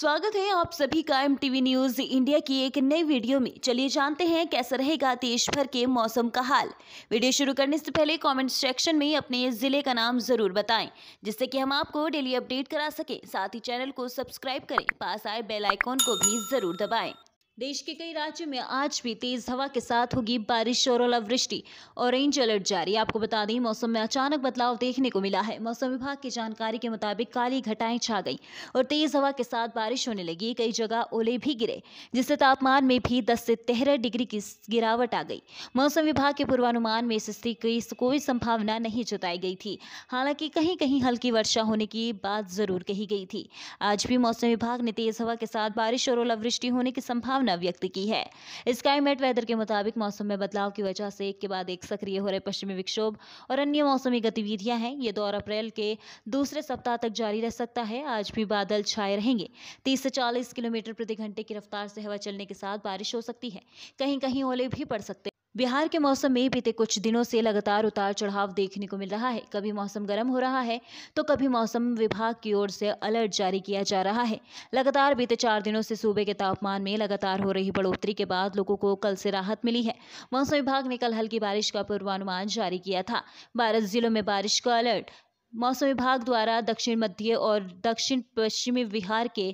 स्वागत है आप सभी का एम टीवी न्यूज इंडिया की एक नई वीडियो में चलिए जानते हैं कैसा रहेगा देश भर के मौसम का हाल वीडियो शुरू करने से पहले कमेंट सेक्शन में अपने जिले का नाम जरूर बताएं जिससे कि हम आपको डेली अपडेट करा सकें साथ ही चैनल को सब्सक्राइब करें पास आए बेल आइकॉन को भी जरूर दबाएं देश के कई राज्यों में आज भी तेज हवा के साथ होगी बारिश और ओलावृष्टि ऑरेंज अलर्ट जारी आपको बता दें मौसम में अचानक बदलाव देखने को मिला है मौसम विभाग की जानकारी के मुताबिक काली घटाएं छा गई और तेज हवा के साथ बारिश होने लगी कई जगह ओले भी गिरे जिससे तापमान में भी दस से तेरह डिग्री की गिरावट आ गई मौसम विभाग के पूर्वानुमान में इस स्थिति की कोई संभावना नहीं जताई गई थी हालांकि कहीं कहीं हल्की वर्षा होने की बात जरूर कही गई थी आज भी मौसम विभाग ने तेज हवा के साथ बारिश और ओलावृष्टि होने की संभावना संभावना व्यक्त की है स्काईमेट वेदर के मुताबिक मौसम में बदलाव की वजह से एक के बाद एक सक्रिय हो रहे पश्चिमी विक्षोभ और अन्य मौसमी गतिविधियां हैं ये दौर अप्रैल के दूसरे सप्ताह तक जारी रह सकता है आज भी बादल छाए रहेंगे तीस से चालीस किलोमीटर प्रति घंटे की रफ्तार से हवा चलने के साथ बारिश हो सकती है कहीं कहीं ओले भी पड़ सकते बिहार के मौसम में बीते कुछ दिनों से लगातार उतार चढ़ाव देखने को मिल रहा है कभी मौसम गर्म हो रहा है तो कभी मौसम विभाग की ओर से अलर्ट जारी किया जा रहा है लगातार बीते चार दिनों से सूबे के तापमान में लगातार हो रही बढ़ोतरी के बाद लोगों को कल से राहत मिली है मौसम विभाग ने कल हल्की बारिश का पूर्वानुमान जारी किया था बारह जिलों में बारिश का अलर्ट मौसम विभाग द्वारा दक्षिण मध्य और दक्षिण पश्चिमी बिहार के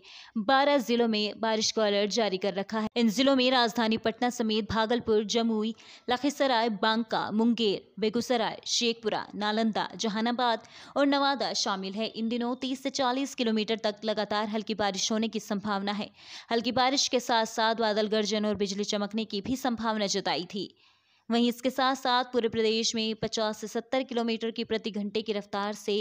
12 जिलों में बारिश का अलर्ट जारी कर रखा है इन जिलों में राजधानी पटना समेत भागलपुर जमुई लखीसराय बांका मुंगेर बेगूसराय शेखपुरा नालंदा जहानाबाद और नवादा शामिल है इन दिनों 30 से 40 किलोमीटर तक लगातार हल्की बारिश होने की संभावना है हल्की बारिश के साथ साथ बादल गर्जन और बिजली चमकने की भी संभावना जताई थी वहीं इसके साथ साथ पूरे प्रदेश में पचास से सत्तर किलोमीटर की प्रति घंटे की रफ्तार से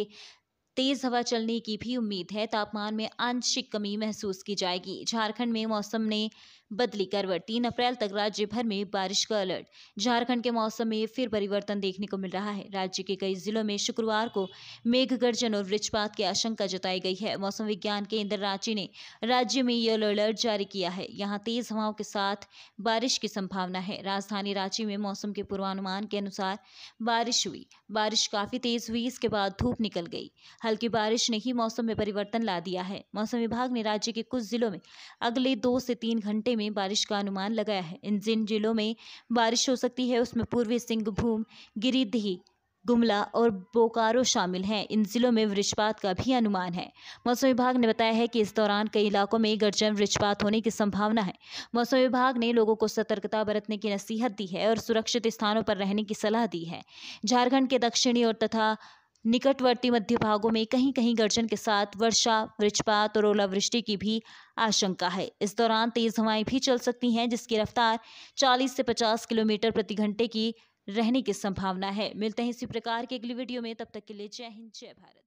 तेज हवा चलने की भी उम्मीद है तापमान में आंशिक कमी महसूस की जाएगी झारखंड में मौसम ने बदली करवट तीन अप्रैल तक राज्य भर में बारिश का अलर्ट झारखंड के मौसम में फिर परिवर्तन देखने को मिल रहा है राज्य के कई जिलों में शुक्रवार को मेघ गर्जन और वृक्षपात की आशंका जताई गई है मौसम विज्ञान केंद्र रांची ने राज्य में येलो अलर्ट जारी किया है यहाँ तेज हवाओं के साथ बारिश की संभावना है राजधानी रांची में मौसम के पूर्वानुमान के अनुसार बारिश हुई बारिश काफी तेज हुई इसके बाद धूप निकल गई हल्की बारिश ने ही मौसम में परिवर्तन ला दिया है मौसम विभाग ने राज्य के कुछ जिलों में अगले दो से तीन घंटे में बारिश का अनुमान लगाया है इन जिन जिलों में बारिश हो सकती है उसमें पूर्वी सिंहभूम गिरिदीह गुमला और बोकारो शामिल हैं इन जिलों में वृक्षपात का भी अनुमान है मौसम विभाग ने बताया है कि इस दौरान कई इलाकों में गर्जन वृक्षपात होने की संभावना है मौसम विभाग ने लोगों को सतर्कता बरतने की नसीहत दी है और सुरक्षित स्थानों पर रहने की सलाह दी है झारखंड के दक्षिणी और तथा निकटवर्ती मध्य भागों में कहीं कहीं गर्जन के साथ वर्षा वृक्षपात और ओलावृष्टि की भी आशंका है इस दौरान तेज़ हवाएं भी चल सकती हैं जिसकी रफ्तार 40 से 50 किलोमीटर प्रति घंटे की रहने की संभावना है मिलते हैं इसी प्रकार के अगली वीडियो में तब तक के लिए जय हिंद जय भारत